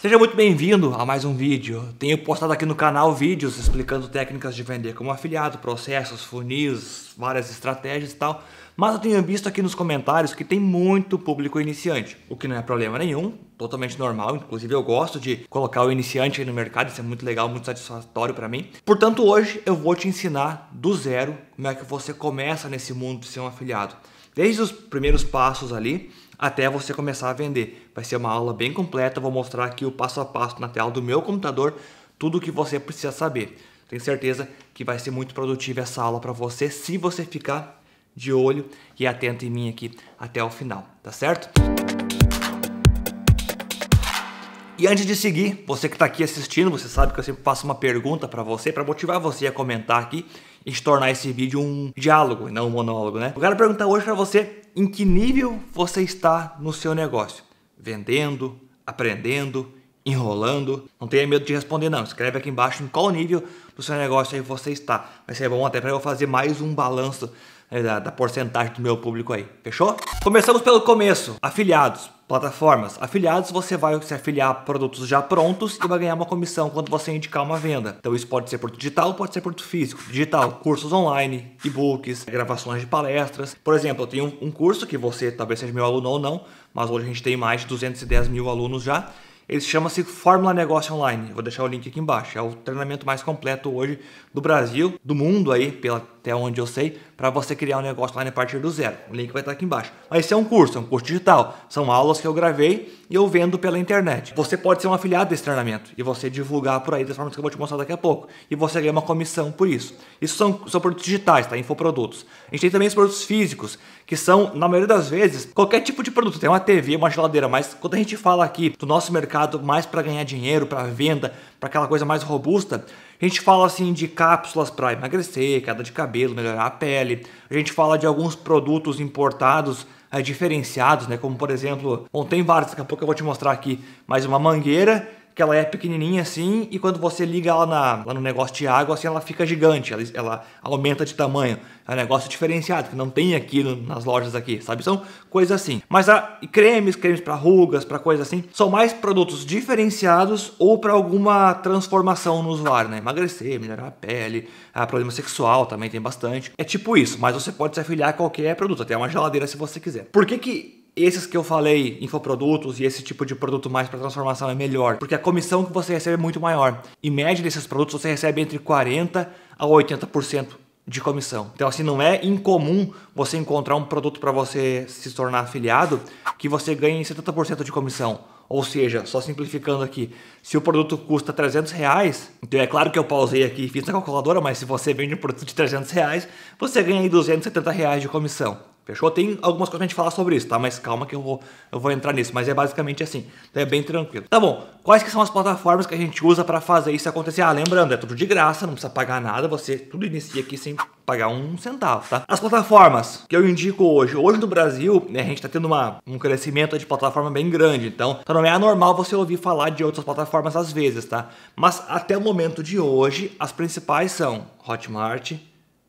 Seja muito bem-vindo a mais um vídeo. Tenho postado aqui no canal vídeos explicando técnicas de vender como afiliado, processos, funis, várias estratégias e tal. Mas eu tenho visto aqui nos comentários que tem muito público iniciante, o que não é problema nenhum, totalmente normal. Inclusive eu gosto de colocar o iniciante no mercado, isso é muito legal, muito satisfatório para mim. Portanto, hoje eu vou te ensinar do zero como é que você começa nesse mundo de ser um afiliado. Desde os primeiros passos ali até você começar a vender. Vai ser uma aula bem completa, vou mostrar aqui o passo a passo na tela do meu computador, tudo o que você precisa saber. Tenho certeza que vai ser muito produtiva essa aula para você, se você ficar de olho e atento em mim aqui até o final, tá certo? E antes de seguir, você que está aqui assistindo, você sabe que eu sempre faço uma pergunta para você, para motivar você a comentar aqui e se tornar esse vídeo um diálogo e não um monólogo, né? Eu quero perguntar hoje para você em que nível você está no seu negócio. Vendendo, aprendendo, enrolando. Não tenha medo de responder, não. Escreve aqui embaixo em qual nível do seu negócio aí você está. Vai ser bom até para eu fazer mais um balanço né, da, da porcentagem do meu público aí. Fechou? Começamos pelo começo: afiliados plataformas. Afiliados, você vai se afiliar a produtos já prontos e vai ganhar uma comissão quando você indicar uma venda. Então isso pode ser por digital, pode ser por físico. Digital, cursos online, e-books, gravações de palestras. Por exemplo, eu tenho um curso que você talvez seja meu aluno ou não, mas hoje a gente tem mais de 210 mil alunos já. Ele chama-se assim, Fórmula Negócio Online. Vou deixar o link aqui embaixo. É o treinamento mais completo hoje do Brasil, do mundo aí, pela, até onde eu sei, para você criar um negócio online a partir do zero. O link vai estar aqui embaixo. Mas esse é um curso, é um curso digital. São aulas que eu gravei e eu vendo pela internet. Você pode ser um afiliado desse treinamento e você divulgar por aí das formas que eu vou te mostrar daqui a pouco. E você ganha uma comissão por isso. Isso são, são produtos digitais, tá? Infoprodutos. A gente tem também os produtos físicos, que são, na maioria das vezes, qualquer tipo de produto. Tem uma TV, uma geladeira, mas quando a gente fala aqui do nosso mercado mais para ganhar dinheiro, para venda, para aquela coisa mais robusta, a gente fala assim de cápsulas para emagrecer, queda de cabelo, melhorar a pele. A gente fala de alguns produtos importados é, diferenciados, né? Como por exemplo, bom, tem vários, daqui a pouco eu vou te mostrar aqui mais uma mangueira que ela é pequenininha assim e quando você liga ela na, lá no negócio de água, assim, ela fica gigante, ela, ela aumenta de tamanho. É um negócio diferenciado, que não tem aqui no, nas lojas aqui, sabe? São coisas assim. Mas a, cremes, cremes para rugas, para coisas assim, são mais produtos diferenciados ou para alguma transformação no usuário, né? Emagrecer, melhorar a pele, ah, problema sexual também tem bastante. É tipo isso, mas você pode se afiliar a qualquer produto, até uma geladeira se você quiser. Por que que esses que eu falei, infoprodutos e esse tipo de produto mais para transformação é melhor, porque a comissão que você recebe é muito maior. Em média desses produtos você recebe entre 40 a 80% de comissão. Então assim não é incomum você encontrar um produto para você se tornar afiliado que você ganhe 70% de comissão. Ou seja, só simplificando aqui, se o produto custa 300 reais, então é claro que eu pausei aqui e fiz na calculadora, mas se você vende um produto de 300 reais, você ganha aí 270 reais de comissão. Fechou? Tem algumas coisas pra gente falar sobre isso, tá? Mas calma que eu vou, eu vou entrar nisso. Mas é basicamente assim. Então é bem tranquilo. Tá bom. Quais que são as plataformas que a gente usa para fazer isso acontecer? Ah, lembrando, é tudo de graça, não precisa pagar nada. Você tudo inicia aqui sem pagar um centavo, tá? As plataformas que eu indico hoje. Hoje no Brasil, né, a gente tá tendo uma, um crescimento de plataforma bem grande. Então, tá não é anormal você ouvir falar de outras plataformas às vezes, tá? Mas até o momento de hoje, as principais são Hotmart,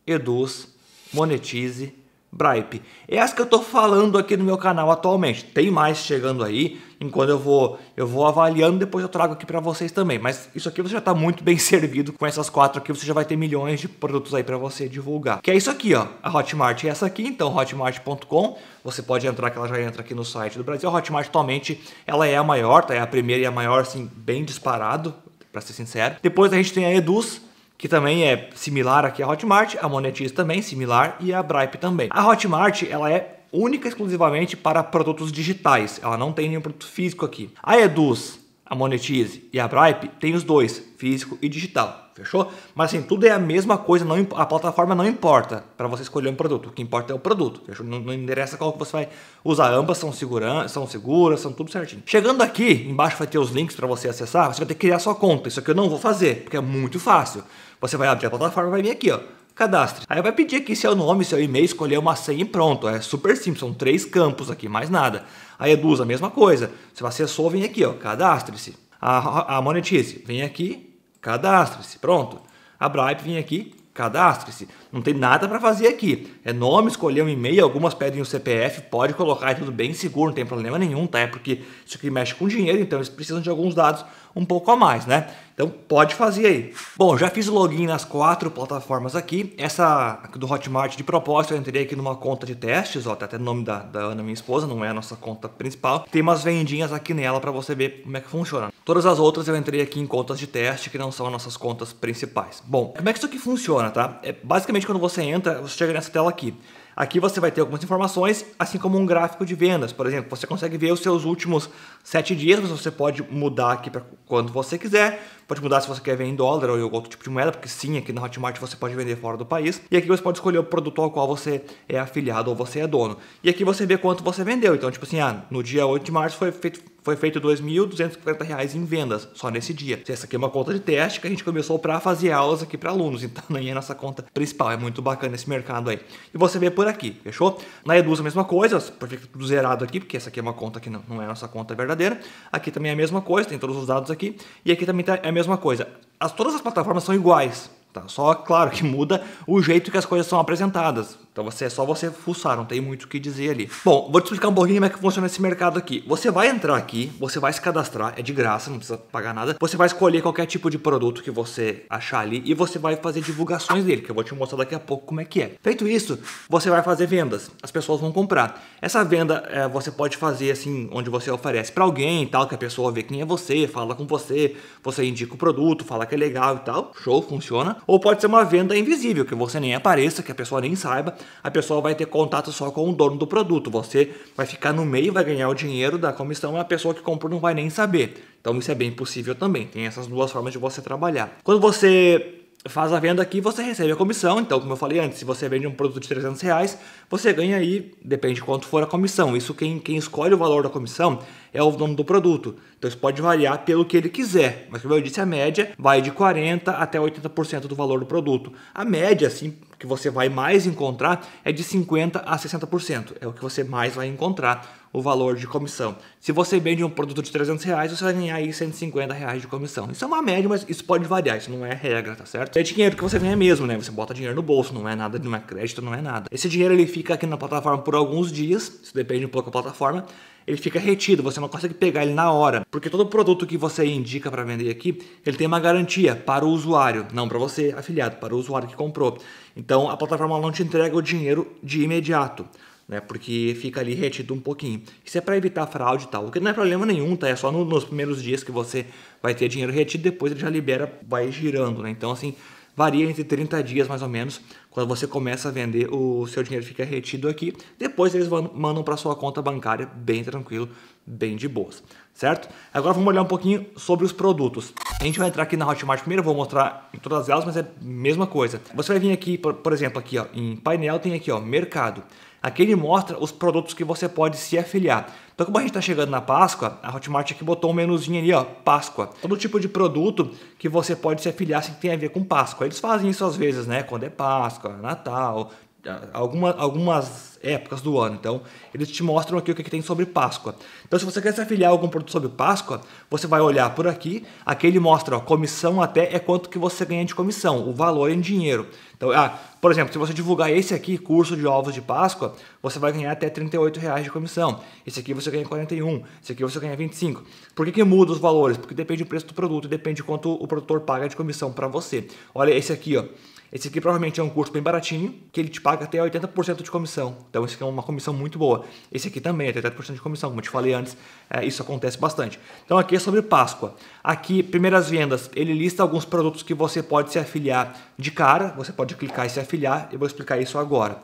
Eduz, Monetize Bripe. É essa que eu estou falando aqui no meu canal atualmente. Tem mais chegando aí, enquanto eu vou eu vou avaliando, depois eu trago aqui para vocês também. Mas isso aqui você já está muito bem servido com essas quatro aqui, você já vai ter milhões de produtos aí para você divulgar. Que é isso aqui, ó. A Hotmart é essa aqui, então hotmart.com. Você pode entrar que ela já entra aqui no site do Brasil. A Hotmart atualmente, ela é a maior, tá? É a primeira e a maior assim bem disparado, para ser sincero. Depois a gente tem a Eduz que também é similar aqui à Hotmart, a Monetize também similar e a Bripe também. A Hotmart, ela é única e exclusivamente para produtos digitais, ela não tem nenhum produto físico aqui. A Eduz, a Monetize e a Bripe tem os dois, físico e digital, fechou? Mas assim, tudo é a mesma coisa, não, a plataforma não importa para você escolher um produto, o que importa é o produto, fechou? Não, não interessa qual que você vai usar, ambas são, são seguras, são tudo certinho. Chegando aqui, embaixo vai ter os links para você acessar, você vai ter que criar sua conta, isso aqui eu não vou fazer, porque é muito fácil. Você vai abrir a plataforma vai vir aqui, ó. Cadastre. Aí vai pedir aqui seu nome, seu e-mail, escolher uma senha e pronto. É super simples, são três campos aqui, mais nada. A Eduz, a mesma coisa. Você acessou, vem aqui, ó, cadastre-se. A, a Monetize, vem aqui, cadastre-se, pronto. A Bripe, vem aqui, cadastre-se. Não tem nada para fazer aqui. É nome, escolher um e-mail, algumas pedem o CPF, pode colocar, é tudo bem seguro, não tem problema nenhum, tá? É porque isso aqui mexe com dinheiro, então eles precisam de alguns dados um pouco a mais, né? Então pode fazer aí. Bom, já fiz o login nas quatro plataformas aqui. Essa do Hotmart de propósito, eu entrei aqui numa conta de testes, ó, tá até o nome da, da Ana, minha esposa, não é a nossa conta principal. Tem umas vendinhas aqui nela para você ver como é que funciona. Todas as outras eu entrei aqui em contas de teste, que não são as nossas contas principais. Bom, como é que isso aqui funciona, tá? É, basicamente quando você entra, você chega nessa tela aqui. Aqui você vai ter algumas informações, assim como um gráfico de vendas. Por exemplo, você consegue ver os seus últimos sete dias, mas você pode mudar aqui para quando você quiser. Pode mudar se você quer vender em dólar ou em outro tipo de moeda, porque sim, aqui na Hotmart você pode vender fora do país. E aqui você pode escolher o produto ao qual você é afiliado ou você é dono. E aqui você vê quanto você vendeu. Então, tipo assim, ah, no dia 8 de março foi feito foi feito R$ 2.250 em vendas só nesse dia. Essa aqui é uma conta de teste que a gente começou para fazer aulas aqui para alunos, então nem é nossa conta principal. É muito bacana esse mercado aí. E você vê por aqui, fechou? Na Eduza a mesma coisa, por fica tudo zerado aqui, porque essa aqui é uma conta que não, não é nossa conta verdadeira. Aqui também é a mesma coisa, tem todos os dados aqui. E aqui também tá, é a mesma coisa. As, todas as plataformas são iguais, tá? Só, claro, que muda o jeito que as coisas são apresentadas. Então você é só você fuçar, não tem muito o que dizer ali. Bom, vou te explicar um pouquinho como é que funciona esse mercado aqui. Você vai entrar aqui, você vai se cadastrar, é de graça, não precisa pagar nada. Você vai escolher qualquer tipo de produto que você achar ali e você vai fazer divulgações dele, que eu vou te mostrar daqui a pouco como é que é. Feito isso, você vai fazer vendas, as pessoas vão comprar. Essa venda é, você pode fazer assim, onde você oferece para alguém e tal, que a pessoa vê quem é você, fala com você, você indica o produto, fala que é legal e tal. Show, funciona. Ou pode ser uma venda invisível, que você nem apareça, que a pessoa nem saiba a pessoa vai ter contato só com o dono do produto. Você vai ficar no meio, vai ganhar o dinheiro da comissão a pessoa que compra não vai nem saber. Então isso é bem possível também. Tem essas duas formas de você trabalhar. Quando você faz a venda aqui, você recebe a comissão. Então, como eu falei antes, se você vende um produto de 300 reais, você ganha aí, depende de quanto for a comissão. Isso quem, quem escolhe o valor da comissão é o dono do produto. Então, isso pode variar pelo que ele quiser. Mas, como eu disse, a média vai de 40% até 80% do valor do produto. A média, assim, que você vai mais encontrar é de 50% a 60%. É o que você mais vai encontrar o valor de comissão. Se você vende um produto de 300 reais, você vai ganhar aí 150 reais de comissão. Isso é uma média, mas isso pode variar, isso não é regra, tá certo? É dinheiro que você ganha mesmo, né? Você bota dinheiro no bolso, não é nada, não é crédito, não é nada. Esse dinheiro ele fica aqui na plataforma por alguns dias, isso depende um pouco da plataforma, ele fica retido, você não consegue pegar ele na hora, porque todo produto que você indica para vender aqui, ele tem uma garantia para o usuário, não para você afiliado, para o usuário que comprou. Então a plataforma não te entrega o dinheiro de imediato. Né, porque fica ali retido um pouquinho. Isso é para evitar fraude e tal, o que não é problema nenhum, tá? É só no, nos primeiros dias que você vai ter dinheiro retido, depois ele já libera, vai girando, né? Então assim, varia entre 30 dias mais ou menos quando você começa a vender, o seu dinheiro fica retido aqui. Depois eles mandam para sua conta bancária, bem tranquilo, bem de boas, certo? Agora vamos olhar um pouquinho sobre os produtos. A gente vai entrar aqui na Hotmart primeiro, vou mostrar em todas elas, mas é a mesma coisa. Você vai vir aqui, por, exemplo, aqui ó, em painel tem aqui ó, mercado. Aqui ele mostra os produtos que você pode se afiliar. Então, como a gente está chegando na Páscoa, a Hotmart aqui botou um menuzinho ali, ó, Páscoa. Todo tipo de produto que você pode se afiliar se assim, que tem a ver com Páscoa. Eles fazem isso às vezes, né? Quando é Páscoa, Natal, alguma, algumas épocas do ano. Então, eles te mostram aqui o que, que, tem sobre Páscoa. Então, se você quer se afiliar a algum produto sobre Páscoa, você vai olhar por aqui. Aqui ele mostra, ó, comissão até é quanto que você ganha de comissão, o valor em dinheiro. Então, ah, por exemplo, se você divulgar esse aqui, curso de ovos de Páscoa, você vai ganhar até R$ reais de comissão. Esse aqui você ganha 41, esse aqui você ganha 25. Por que, que muda os valores? Porque depende do preço do produto, depende de quanto o produtor paga de comissão para você. Olha esse aqui, ó. Esse aqui provavelmente é um curso bem baratinho, que ele te paga até 80% de comissão. Então esse aqui é uma comissão muito boa. Esse aqui também é 80% de comissão, como eu te falei antes, é, isso acontece bastante. Então aqui é sobre Páscoa. Aqui, primeiras vendas, ele lista alguns produtos que você pode se afiliar de cara, você pode clicar e se afiliar, eu vou explicar isso agora.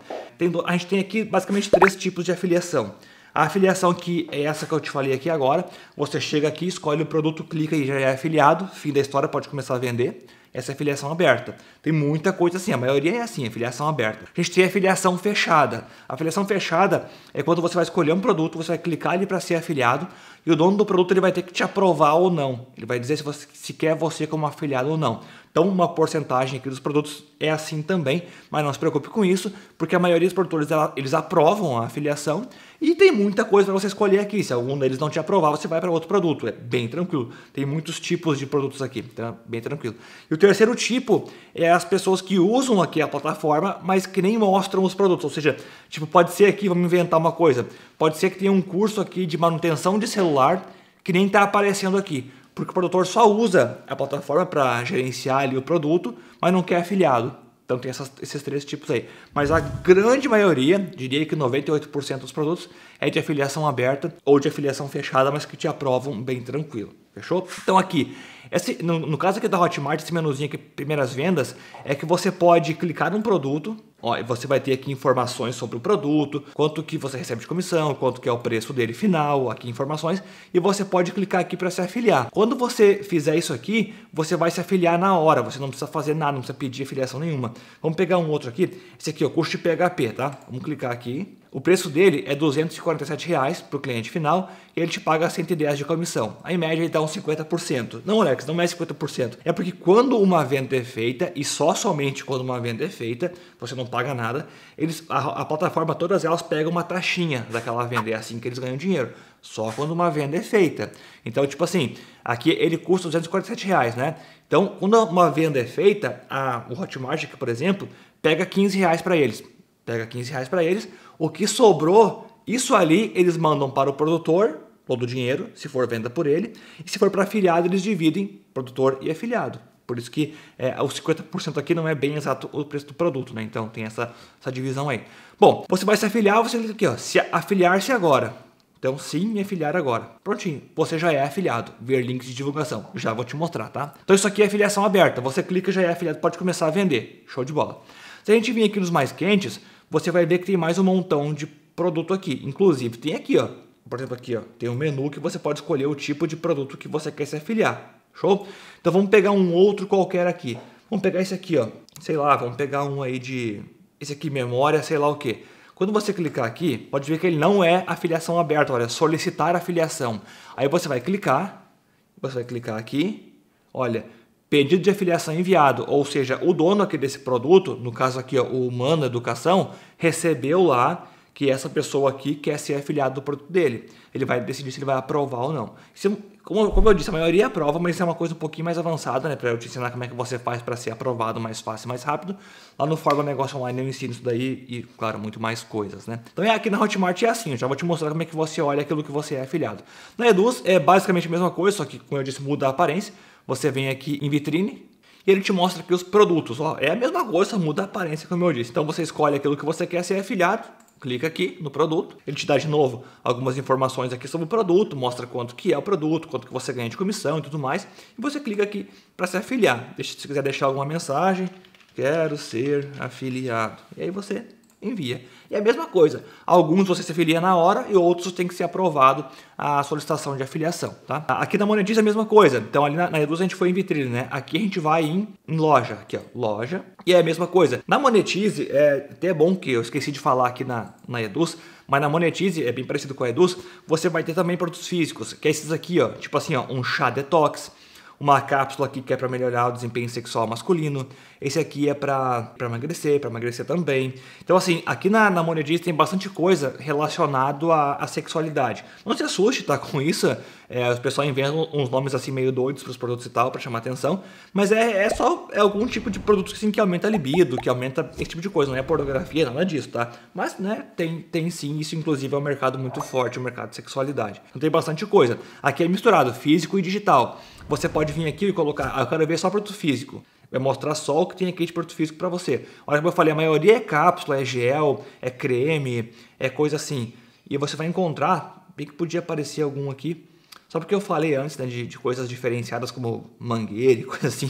a gente tem aqui basicamente três tipos de afiliação. A afiliação que é essa que eu te falei aqui agora, você chega aqui, escolhe o produto, clica e já é afiliado, fim da história, pode começar a vender. Essa é a filiação aberta. Tem muita coisa assim, a maioria é assim, a filiação aberta. A gente tem a filiação fechada. A filiação fechada é quando você vai escolher um produto, você vai clicar ali para ser afiliado e o dono do produto ele vai ter que te aprovar ou não. Ele vai dizer se, você, se quer você como afiliado ou não. Então, uma porcentagem aqui dos produtos é assim também, mas não se preocupe com isso, porque a maioria dos produtores eles aprovam a afiliação e tem muita coisa para você escolher aqui. Se algum deles não te aprovar, você vai para outro produto. É bem tranquilo. Tem muitos tipos de produtos aqui, então bem tranquilo. E o terceiro tipo é as pessoas que usam aqui a plataforma, mas que nem mostram os produtos. Ou seja, tipo, pode ser aqui, vamos inventar uma coisa, pode ser que tenha um curso aqui de manutenção de celular que nem está aparecendo aqui, porque o produtor só usa a plataforma para gerenciar ali o produto, mas não quer afiliado. Então tem essas, esses três tipos aí. Mas a grande maioria, diria que 98% dos produtos, é de afiliação aberta ou de afiliação fechada, mas que te aprovam bem tranquilo. Fechou? Então aqui, esse, no, no, caso aqui da Hotmart, esse menuzinho aqui, primeiras vendas, é que você pode clicar num produto, ó, e você vai ter aqui informações sobre o produto, quanto que você recebe de comissão, quanto que é o preço dele final, aqui informações, e você pode clicar aqui para se afiliar. Quando você fizer isso aqui, você vai se afiliar na hora, você não precisa fazer nada, não precisa pedir afiliação nenhuma. Vamos pegar um outro aqui, esse aqui, o curso de PHP, tá? Vamos clicar aqui, o preço dele é R$ reais para o cliente final e ele te paga 110 de comissão. A em média, ele dá uns 50%. Não, Alex, não é 50%. É porque quando uma venda é feita, e só somente quando uma venda é feita, você não paga nada, eles, a, a plataforma, todas elas pegam uma taxinha daquela venda. É assim que eles ganham dinheiro. Só quando uma venda é feita. Então, tipo assim, aqui ele custa 247 reais, né? Então, quando uma venda é feita, a, o Hotmart, por exemplo, pega 15 reais para eles pega 15 reais para eles. O que sobrou, isso ali eles mandam para o produtor, todo o dinheiro, se for venda por ele, e se for para afiliado, eles dividem produtor e afiliado. Por isso que é, os 50% aqui não é bem exato o preço do produto, né? Então tem essa, essa divisão aí. Bom, você vai se afiliar, você clica aqui, ó, se afiliar-se agora. Então sim, me afiliar agora. Prontinho, você já é afiliado. Ver links de divulgação, já vou te mostrar, tá? Então isso aqui é afiliação aberta, você clica já é afiliado, pode começar a vender. Show de bola. Se a gente vir aqui nos mais quentes, você vai ver que tem mais um montão de produto aqui. Inclusive, tem aqui, ó. Por exemplo, aqui, ó, tem um menu que você pode escolher o tipo de produto que você quer se afiliar. Show? Então vamos pegar um outro qualquer aqui. Vamos pegar esse aqui, ó. Sei lá, vamos pegar um aí de esse aqui memória, sei lá o que. Quando você clicar aqui, pode ver que ele não é afiliação aberta, olha, solicitar afiliação. Aí você vai clicar, você vai clicar aqui, olha, pedido de afiliação enviado, ou seja, o dono aqui desse produto, no caso aqui ó, o Humano Educação, recebeu lá que essa pessoa aqui quer ser afiliado do produto dele. Ele vai decidir se ele vai aprovar ou não. Se, é como, como, eu disse, a maioria aprova, mas isso é uma coisa um pouquinho mais avançada, né? Para eu te ensinar como é que você faz para ser aprovado mais fácil, mais rápido. Lá no Forma Negócio Online eu ensino isso daí e, claro, muito mais coisas, né? Então é aqui na Hotmart é assim, eu já vou te mostrar como é que você olha aquilo que você é afiliado. Na Eduz é basicamente a mesma coisa, só que, como eu disse, muda a aparência. Você vem aqui em vitrine e ele te mostra aqui os produtos. Ó, é a mesma coisa, só muda a aparência, como eu disse. Então você escolhe aquilo que você quer ser é afiliado, clica aqui no produto, ele te dá de novo algumas informações aqui sobre o produto, mostra quanto que é o produto, quanto que você ganha de comissão e tudo mais, e você clica aqui para se afiliar. Deixa, se quiser deixar alguma mensagem, quero ser afiliado. E aí você envia. E é a mesma coisa, alguns você se afilia na hora e outros tem que ser aprovado a solicitação de afiliação, tá? Aqui na Monetize é a mesma coisa, então ali na, Eduz a gente foi em vitrine, né? Aqui a gente vai em, em loja, aqui ó, loja, e é a mesma coisa. Na Monetize, é até bom que eu esqueci de falar aqui na, na Eduz, mas na Monetize, é bem parecido com a Eduz, você vai ter também produtos físicos, que é esses aqui ó, tipo assim ó, um chá detox, uma cápsula aqui que é para melhorar o desempenho sexual masculino. Esse aqui é para emagrecer, para emagrecer também. Então, assim, aqui na, na Monediz tem bastante coisa relacionado à, à, sexualidade. Não se assuste, tá? Com isso, é, os pessoal inventam uns nomes assim meio doidos para os produtos e tal, para chamar atenção. Mas é, é só é algum tipo de produto assim, que aumenta a libido, que aumenta esse tipo de coisa. Não é pornografia, nada disso, tá? Mas, né, tem, tem sim, isso inclusive é um mercado muito forte, o um mercado de sexualidade. Então tem bastante coisa. Aqui é misturado, físico e digital. Você pode vir aqui e colocar, ah, eu quero ver só produto físico. Vai mostrar só o que tem aqui de produto físico para você. Olha como eu falei, a maioria é cápsula, é gel, é creme, é coisa assim. E você vai encontrar, bem que podia aparecer algum aqui, só porque eu falei antes né, de, de, coisas diferenciadas como mangueira e coisa assim,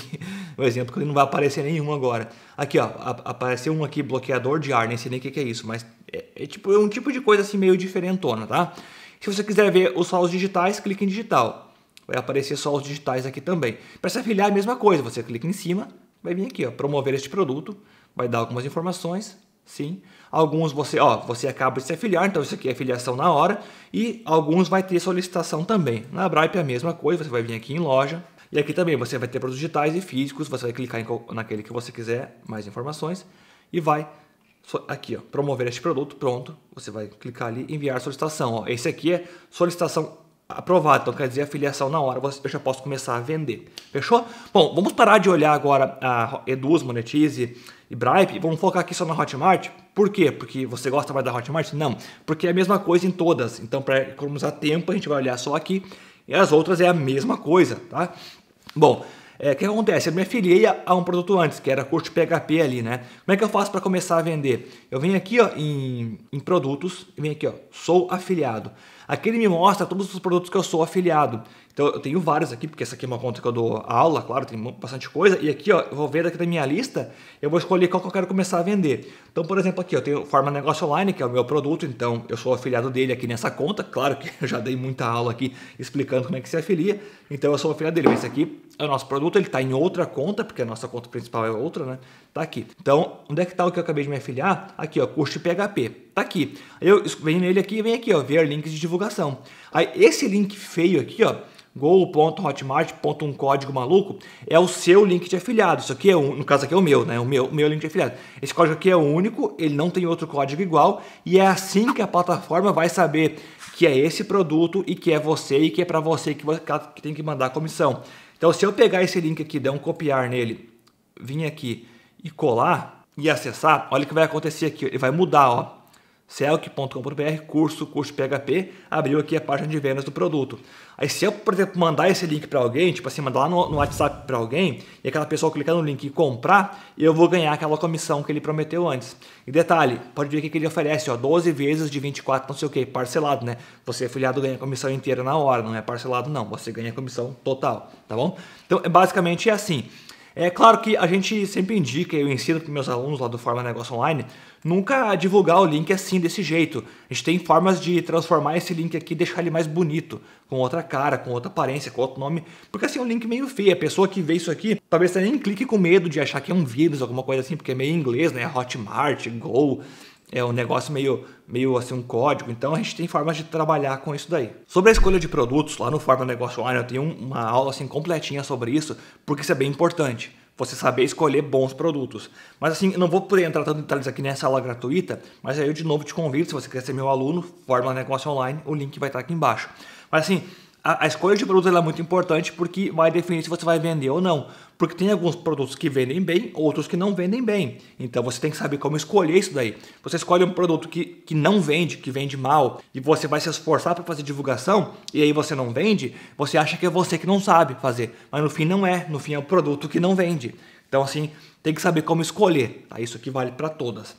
um exemplo que não vai aparecer nenhum agora. Aqui, ó, a, apareceu um aqui, bloqueador de ar, nem sei nem o que, que, é isso, mas é, é tipo é um tipo de coisa assim meio diferentona, tá? Se você quiser ver os só digitais, clique em digital vai aparecer só os digitais aqui também. Para se afiliar é a mesma coisa, você clica em cima, vai vir aqui, ó, promover este produto, vai dar algumas informações, sim. Alguns você, ó, você acaba de se afiliar, então isso aqui é afiliação na hora, e alguns vai ter solicitação também. Na Bripe é a mesma coisa, você vai vir aqui em loja, e aqui também você vai ter produtos digitais e físicos, você vai clicar em, naquele que você quiser, mais informações, e vai aqui, ó, promover este produto, pronto. Você vai clicar ali, enviar solicitação. Ó. Esse aqui é solicitação aprovado, então quer dizer a filiação na hora, eu já posso começar a vender. Fechou? Bom, vamos parar de olhar agora a Eduz, Monetize e Bripe, vamos focar aqui só na Hotmart. Por quê? Porque você gosta mais da Hotmart? Não, porque é a mesma coisa em todas. Então, para economizar tempo, a gente vai olhar só aqui e as outras é a mesma coisa, tá? Bom, é, o que acontece? Eu me afiliei a, um produto antes, que era curso PHP ali, né? Como é que eu faço para começar a vender? Eu venho aqui ó, em, em produtos, venho aqui, ó, sou afiliado. Aqui ele me mostra todos os produtos que eu sou afiliado. Então eu tenho vários aqui, porque essa aqui é uma conta que eu dou aula, claro, tem bastante coisa. E aqui, ó, eu vou ver daqui da minha lista, eu vou escolher qual que eu quero começar a vender. Então, por exemplo, aqui eu tenho Forma Negócio Online, que é o meu produto, então eu sou afiliado dele aqui nessa conta. Claro que eu já dei muita aula aqui explicando como é que se afilia, então eu sou afiliado dele. Esse aqui é o nosso produto, ele está em outra conta, porque a nossa conta principal é outra, né? Tá aqui. Então, onde é que está o que eu acabei de me afiliar? Aqui, ó, curso PHP. Tá aqui. Eu venho nele aqui e vem aqui, ó, ver links de divulgação. Aí, esse link feio aqui, ó, go.hotmart. um código maluco é o seu link de afiliado. Isso aqui é um, no caso aqui é o meu, né? O meu, meu link de afiliado. Esse código aqui é único, ele não tem outro código igual e é assim que a plataforma vai saber que é esse produto e que é você e que é para você que, você que tem que mandar a comissão. Então, se eu pegar esse link aqui, der um copiar nele, vir aqui e colar e acessar, olha o que vai acontecer aqui, ele vai mudar, ó celc.com.br, curso, curso PHP, abriu aqui a página de vendas do produto. Aí se eu, por exemplo, mandar esse link para alguém, tipo assim, mandar lá no, no WhatsApp para alguém, e aquela pessoa clicar no link e comprar, eu vou ganhar aquela comissão que ele prometeu antes. E detalhe, pode ver que ele oferece, ó, 12 vezes de 24, não sei o que, parcelado, né? Você afiliado é ganha a comissão inteira na hora, não é parcelado não, você ganha a comissão total, tá bom? Então, é basicamente é assim, é claro que a gente sempre indica, eu ensino para meus alunos lá do Forma Negócio Online, nunca divulgar o link assim, desse jeito. A gente tem formas de transformar esse link aqui e deixar ele mais bonito, com outra cara, com outra aparência, com outro nome, porque assim é um link meio feio. A pessoa que vê isso aqui, talvez nem clique com medo de achar que é um vírus, alguma coisa assim, porque é meio inglês, né? Hotmart, Go é um negócio meio, meio assim, um código. Então a gente tem formas de trabalhar com isso daí. Sobre a escolha de produtos, lá no Forma Negócio Online eu tenho uma aula assim completinha sobre isso, porque isso é bem importante. Você saber escolher bons produtos. Mas assim, não vou poder entrar tanto em detalhes aqui nessa aula gratuita, mas aí eu de novo te convido, se você quer ser meu aluno, Forma Negócio Online, o link vai estar aqui embaixo. Mas assim, a, a, escolha de produto é muito importante porque vai definir se você vai vender ou não. Porque tem alguns produtos que vendem bem, outros que não vendem bem. Então você tem que saber como escolher isso daí. Você escolhe um produto que, que não vende, que vende mal, e você vai se esforçar para fazer divulgação, e aí você não vende, você acha que é você que não sabe fazer. Mas no fim não é, no fim é o produto que não vende. Então assim, tem que saber como escolher. Tá? Isso aqui vale para todas.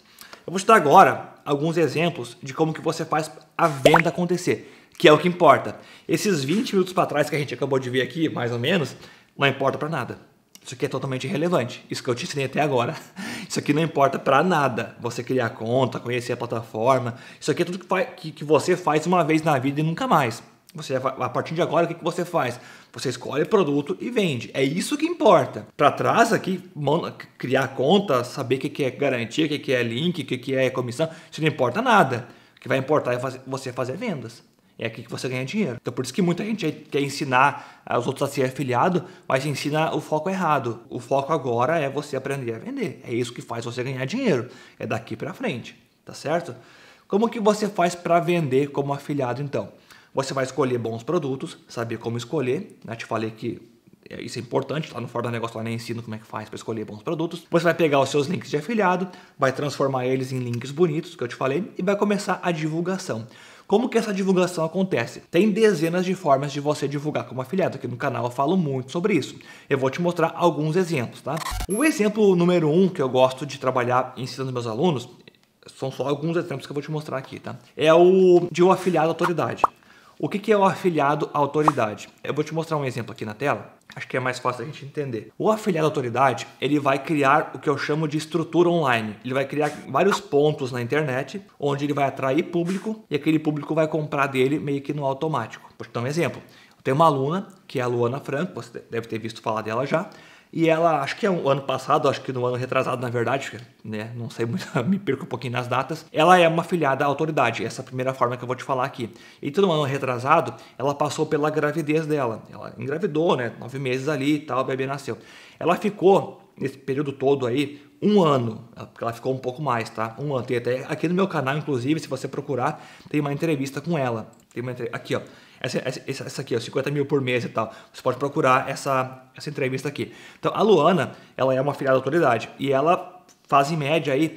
Eu vou te dar agora alguns exemplos de como que você faz a venda acontecer que é o que importa. Esses 20 minutos para trás que a gente acabou de ver aqui, mais ou menos, não importa para nada. Isso aqui é totalmente irrelevante. Isso que eu te ensinei até agora. Isso aqui não importa para nada. Você criar conta, conhecer a plataforma. Isso aqui é tudo que, faz, que, que você faz uma vez na vida e nunca mais. Você, a partir de agora, o que, que você faz? Você escolhe produto e vende. É isso que importa. Para trás aqui, criar conta, saber o que, que é garantia, o que, que é link, o que, que é comissão, isso não importa nada. O que vai importar é você fazer vendas. É aqui que você ganha dinheiro. Então por isso que muita gente quer ensinar ah, os outros a ser afiliado, mas ensina o foco errado. O foco agora é você aprender a vender. É isso que faz você ganhar dinheiro. É daqui para frente, tá certo? Como que você faz para vender como afiliado então? Você vai escolher bons produtos, saber como escolher. Né? Te falei que é, isso é importante, lá no Fora do Negócio lá nem ensino como é que faz para escolher bons produtos. Você vai pegar os seus links de afiliado, vai transformar eles em links bonitos, que eu te falei, e vai começar a divulgação. Como que essa divulgação acontece? Tem dezenas de formas de você divulgar como afiliado. Aqui no canal eu falo muito sobre isso. Eu vou te mostrar alguns exemplos, tá? O exemplo número um que eu gosto de trabalhar ensinando meus alunos são só alguns exemplos que eu vou te mostrar aqui, tá? É o de um afiliado à autoridade. O que, que é o afiliado à autoridade? Eu vou te mostrar um exemplo aqui na tela. Acho que é mais fácil a gente entender. O afiliado à autoridade, ele vai criar o que eu chamo de estrutura online. Ele vai criar vários pontos na internet, onde ele vai atrair público e aquele público vai comprar dele meio que no automático. Vou te dar um exemplo. tem uma aluna, que é a Luana Franco, você deve ter visto falar dela já. E ela, acho que é um ano passado, acho que no ano retrasado, na verdade, né? Não sei muito, me perco um pouquinho nas datas. Ela é uma filiada à autoridade, essa é primeira forma que eu vou te falar aqui. Então, no ano retrasado, ela passou pela gravidez dela. Ela engravidou, né? Nove meses ali e tal, o bebê nasceu. Ela ficou, nesse período todo aí, um ano, porque ela ficou um pouco mais, tá? Um ano. Tem até aqui no meu canal, inclusive, se você procurar, tem uma entrevista com ela. Tem uma entrevista. Aqui, ó essa, essa, essa aqui, ó, 50 mil por mês e tal. Você pode procurar essa, essa entrevista aqui. Então, a Luana, ela é uma filha da autoridade e ela faz em média aí,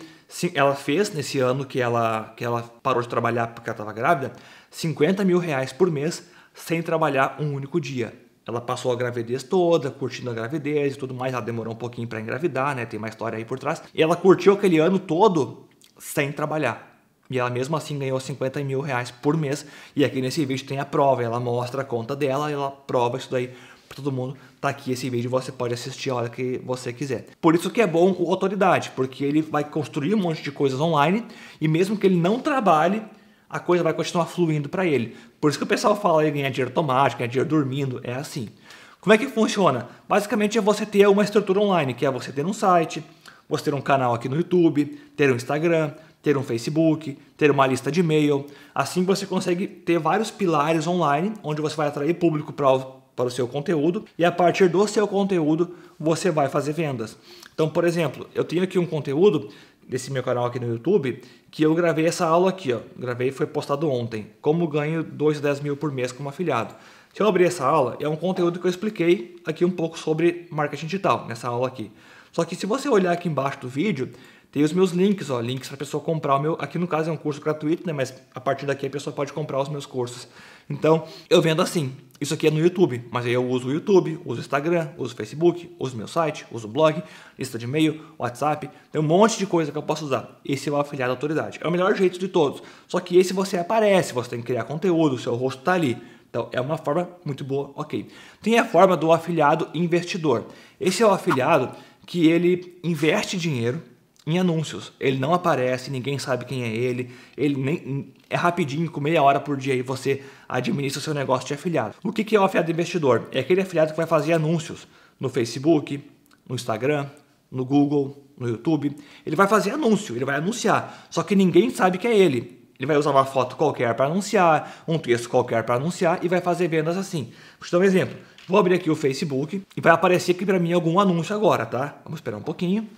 ela fez nesse ano que ela, que ela parou de trabalhar porque ela estava grávida, 50 mil reais por mês sem trabalhar um único dia. Ela passou a gravidez toda, curtindo a gravidez e tudo mais. Ela demorou um pouquinho para engravidar, né? Tem uma história aí por trás. E ela curtiu aquele ano todo sem trabalhar. E ela mesmo assim ganhou 50 mil reais por mês. E aqui nesse vídeo tem a prova. Ela mostra a conta dela, ela prova isso daí para todo mundo. Tá aqui esse vídeo, você pode assistir a hora que você quiser. Por isso que é bom o autoridade, porque ele vai construir um monte de coisas online e mesmo que ele não trabalhe, a coisa vai continuar fluindo para ele. Por isso que o pessoal fala em ganha dinheiro automático, ganha dinheiro dormindo, é assim. Como é que funciona? Basicamente é você ter uma estrutura online, que é você ter um site, você ter um canal aqui no YouTube, ter um Instagram, ter um Facebook, ter uma lista de e-mail. Assim você consegue ter vários pilares online onde você vai atrair público para o seu conteúdo e a partir do seu conteúdo você vai fazer vendas. Então, por exemplo, eu tenho aqui um conteúdo desse meu canal aqui no YouTube que eu gravei essa aula aqui, ó. Gravei foi postado ontem. Como ganho 2 a 10 mil por mês como afiliado. Se eu abrir essa aula, é um conteúdo que eu expliquei aqui um pouco sobre marketing digital nessa aula aqui. Só que se você olhar aqui embaixo do vídeo, tem os meus links, ó, links para a pessoa comprar o meu. Aqui no caso é um curso gratuito, né? Mas a partir daqui a pessoa pode comprar os meus cursos. Então, eu vendo assim. Isso aqui é no YouTube, mas aí eu uso o YouTube, uso o Instagram, uso o Facebook, uso meu site, uso o blog, lista de e-mail, WhatsApp, tem um monte de coisa que eu posso usar. Esse é o afiliado à autoridade. É o melhor jeito de todos. Só que esse você aparece, você tem que criar conteúdo, seu rosto está ali. Então é uma forma muito boa, ok. Tem a forma do afiliado investidor. Esse é o afiliado que ele investe dinheiro em anúncios. Ele não aparece, ninguém sabe quem é ele, ele nem é rapidinho, com meia hora por dia e você administra seu negócio de afiliado. O que é o afiliado investidor? É aquele afiliado que vai fazer anúncios no Facebook, no Instagram, no Google, no YouTube. Ele vai fazer anúncio, ele vai anunciar, só que ninguém sabe que é ele. Ele vai usar uma foto qualquer para anunciar, um texto qualquer para anunciar e vai fazer vendas assim. Vou te dar um exemplo. Vou abrir aqui o Facebook e vai aparecer aqui para mim algum anúncio agora, tá? Vamos esperar um pouquinho.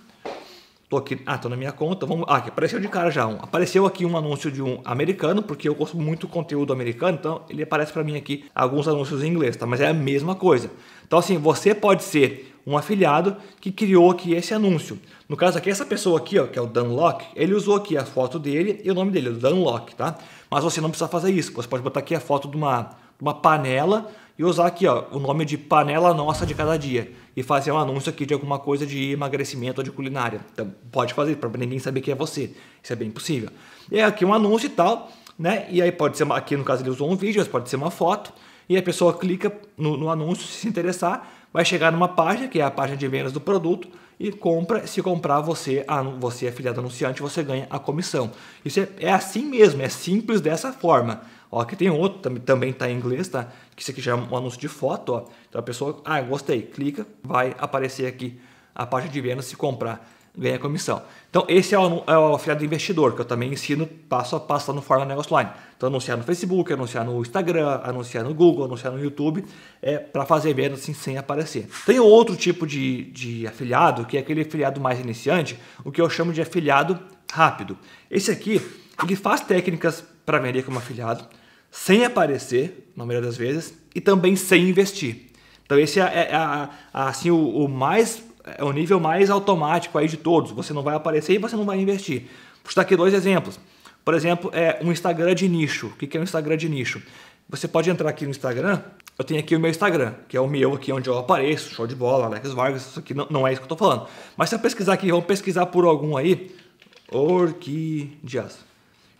Tô aqui, ah, tô na minha conta, vamos. Ah, aqui apareceu de cara já um. Apareceu aqui um anúncio de um americano, porque eu gosto muito do conteúdo americano, então ele aparece para mim aqui alguns anúncios em inglês, tá? Mas é a mesma coisa. Então, assim, você pode ser um afiliado que criou aqui esse anúncio. No caso aqui, essa pessoa aqui, ó, que é o Dan Locke, ele usou aqui a foto dele e o nome dele, o Dan Locke, tá? Mas você não precisa fazer isso. Você pode botar aqui a foto de uma, de uma panela e usar aqui ó, o nome de panela nossa de cada dia e fazer um anúncio aqui de alguma coisa de emagrecimento ou de culinária. Então pode fazer para ninguém saber quem é você. Isso é bem possível. E aqui um anúncio e tal, né? E aí pode ser aqui no caso ele usou um vídeo, mas pode ser uma foto. E a pessoa clica no, no anúncio se interessar, vai chegar numa página que é a página de vendas do produto e compra. Se comprar, você, você é afiliado anunciante, você ganha a comissão. Isso é, é assim mesmo, é simples dessa forma. Ó, aqui tem outro, também está em inglês, tá? Que isso aqui já é um anúncio de foto, ó. Então a pessoa, ah, gostei, clica, vai aparecer aqui a parte de venda se comprar ganha comissão. Então, esse é o, é o afiliado investidor, que eu também ensino passo a passo lá no Fórmula Negócio Online. Então, anunciar no Facebook, anunciar no Instagram, anunciar no Google, anunciar no YouTube, é, para fazer vendas assim, sem aparecer. Tem outro tipo de, de afiliado, que é aquele afiliado mais iniciante, o que eu chamo de afiliado rápido. Esse aqui, ele faz técnicas para vender como afiliado, sem aparecer, na maioria das vezes, e também sem investir. Então, esse é, é, é assim, o, o mais é o nível mais automático aí de todos. Você não vai aparecer e você não vai investir. Vou citar aqui dois exemplos. Por exemplo, é um Instagram de nicho. O que é um Instagram de nicho? Você pode entrar aqui no Instagram. Eu tenho aqui o meu Instagram, que é o meu aqui onde eu apareço, show de bola, Alex Vargas, isso aqui não, não é isso que eu estou falando. Mas se eu pesquisar aqui, vamos pesquisar por algum aí, orquídeas.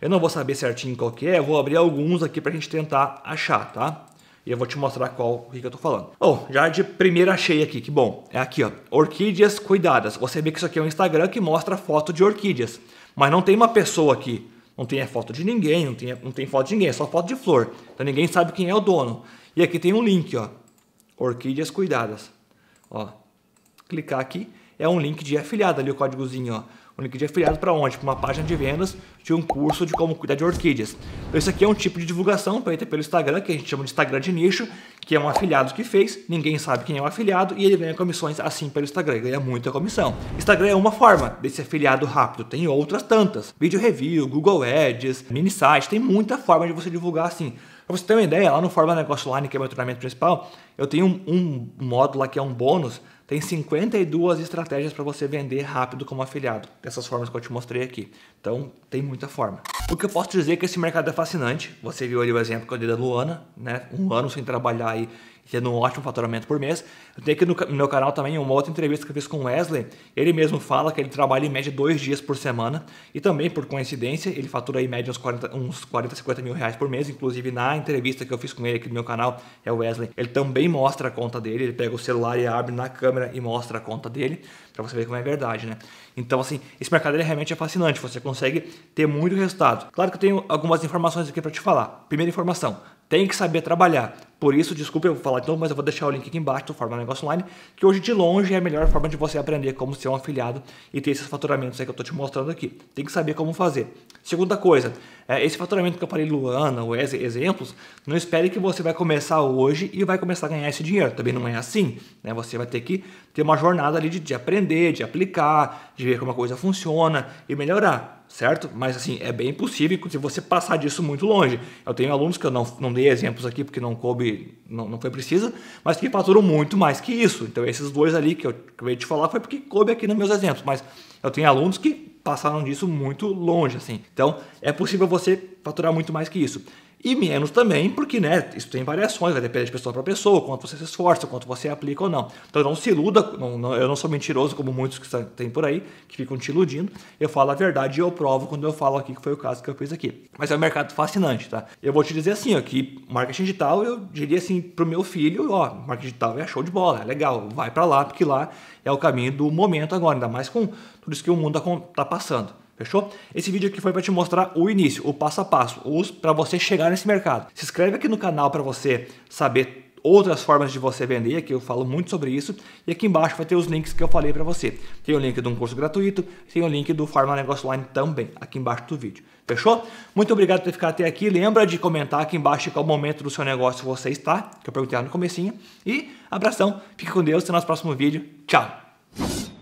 Eu não vou saber certinho qual que é, vou abrir alguns aqui para a gente tentar achar, tá? e eu vou te mostrar qual o que, que eu tô falando. Bom, já de primeira achei aqui, que bom. É aqui, ó. Orquídeas cuidadas. Você vê que isso aqui é um Instagram que mostra foto de orquídeas. Mas não tem uma pessoa aqui. Não tem a é foto de ninguém, não tem, não tem foto de ninguém, é só foto de flor. Então ninguém sabe quem é o dono. E aqui tem um link, ó. Orquídeas cuidadas. Ó. Clicar aqui é um link de afiliado ali, o códigozinho, ó um link de é afiliado para onde? Para uma página de vendas de um curso de como cuidar de orquídeas. Então isso aqui é um tipo de divulgação feita pelo Instagram, que a gente chama de Instagram de nicho, que é um afiliado que fez, ninguém sabe quem é o afiliado e ele ganha comissões assim pelo Instagram, ganha muita comissão. Instagram é uma forma desse afiliado rápido, tem outras tantas. Vídeo review, Google Ads, mini site, tem muita forma de você divulgar assim. Pra você ter uma ideia, lá no Forma Negócio Online, que é meu treinamento principal, eu tenho um, um módulo lá que é um bônus tem 52 estratégias para você vender rápido como afiliado, dessas formas que eu te mostrei aqui. Então, tem muita forma. O que eu posso dizer é que esse mercado é fascinante. Você viu ali o exemplo que eu dei da Luana, né? Um ano sem trabalhar aí tendo um ótimo faturamento por mês. Eu tenho aqui no meu canal também uma outra entrevista que eu fiz com o Wesley. Ele mesmo fala que ele trabalha em média dois dias por semana e também, por coincidência, ele fatura em média uns 40, uns 40 50 mil reais por mês. Inclusive, na entrevista que eu fiz com ele aqui no meu canal, é o Wesley. Ele também mostra a conta dele, ele pega o celular e abre na câmera e mostra a conta dele, para você ver como é verdade, né? Então, assim, esse mercado ele realmente é fascinante, você consegue ter muito resultado. Claro que eu tenho algumas informações aqui para te falar. Primeira informação, tem que saber trabalhar. Por isso, desculpa eu falar de novo, mas eu vou deixar o link aqui embaixo do Forma Negócio Online, que hoje de longe é a melhor forma de você aprender como ser um afiliado e ter esses faturamentos aí que eu estou te mostrando aqui. Tem que saber como fazer. Segunda coisa, é, esse faturamento que eu falei, Luana, ou exemplos, não espere que você vai começar hoje e vai começar a ganhar esse dinheiro. Também não é assim, né? Você vai ter que ter uma jornada ali de, de aprender, de aplicar, de ver como a coisa funciona e melhorar certo? Mas assim, é bem possível se você passar disso muito longe. Eu tenho alunos que eu não, não dei exemplos aqui porque não coube, não, não foi precisa, mas que faturam muito mais que isso. Então esses dois ali que eu acabei de falar foi porque coube aqui nos meus exemplos, mas eu tenho alunos que passaram disso muito longe, assim. Então é possível você faturar muito mais que isso e menos também, porque né, isso tem variações, vai depender de pessoa para pessoa, quanto você se esforça, quanto você aplica ou não. Então não se iluda, não, não, eu não sou mentiroso como muitos que tem por aí, que ficam te iludindo. Eu falo a verdade e eu provo quando eu falo aqui que foi o caso que eu fiz aqui. Mas é um mercado fascinante, tá? Eu vou te dizer assim, ó, que marketing digital, eu diria assim pro meu filho, ó, marketing digital é show de bola, é legal, vai para lá, porque lá é o caminho do momento agora, ainda mais com tudo isso que o mundo tá, tá passando. Fechou? Esse vídeo aqui foi para te mostrar o início, o passo a passo, os para você chegar nesse mercado. Se inscreve aqui no canal para você saber outras formas de você vender, que eu falo muito sobre isso, e aqui embaixo vai ter os links que eu falei para você. Tem o link de um curso gratuito, tem o link do Farma Negócio Online também, aqui embaixo do vídeo. Fechou? Muito obrigado por ter ficado até aqui. Lembra de comentar aqui embaixo qual momento do seu negócio você está, que eu perguntei lá no comecinho. E abração, fique com Deus, até o nosso próximo vídeo. Tchau!